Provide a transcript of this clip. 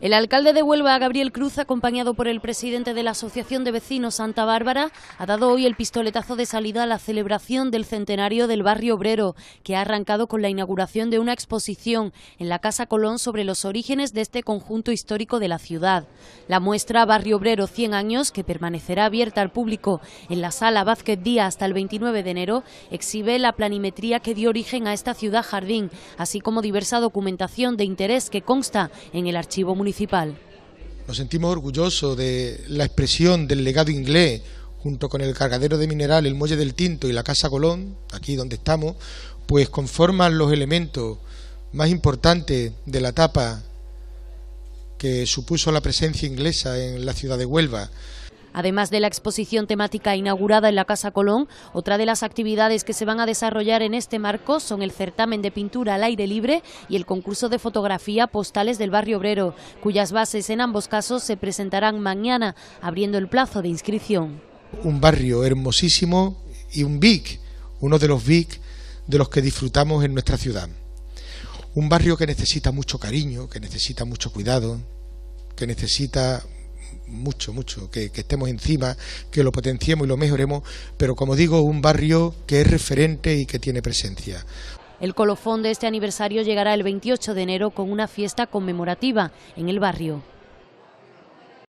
El alcalde de Huelva, Gabriel Cruz, acompañado por el presidente de la Asociación de Vecinos Santa Bárbara, ha dado hoy el pistoletazo de salida a la celebración del centenario del barrio obrero, que ha arrancado con la inauguración de una exposición en la Casa Colón sobre los orígenes de este conjunto histórico de la ciudad. La muestra Barrio Obrero 100 años, que permanecerá abierta al público en la sala Vázquez Díaz hasta el 29 de enero, exhibe la planimetría que dio origen a esta ciudad jardín, así como diversa documentación de interés que consta en el archivo municipal municipal. Nos sentimos orgullosos de la expresión del legado inglés, junto con el cargadero de mineral, el muelle del Tinto y la Casa Colón, aquí donde estamos, pues conforman los elementos más importantes de la etapa que supuso la presencia inglesa en la ciudad de Huelva. Además de la exposición temática inaugurada en la Casa Colón, otra de las actividades que se van a desarrollar en este marco son el certamen de pintura al aire libre y el concurso de fotografía Postales del Barrio Obrero, cuyas bases en ambos casos se presentarán mañana, abriendo el plazo de inscripción. Un barrio hermosísimo y un BIC, uno de los BIC de los que disfrutamos en nuestra ciudad. Un barrio que necesita mucho cariño, que necesita mucho cuidado, que necesita mucho, mucho, que, estemos encima, que lo potenciemos y lo mejoremos, pero como digo, un barrio que es referente y que tiene presencia. El colofón de este aniversario llegará el 28 de enero con una fiesta conmemorativa en el barrio.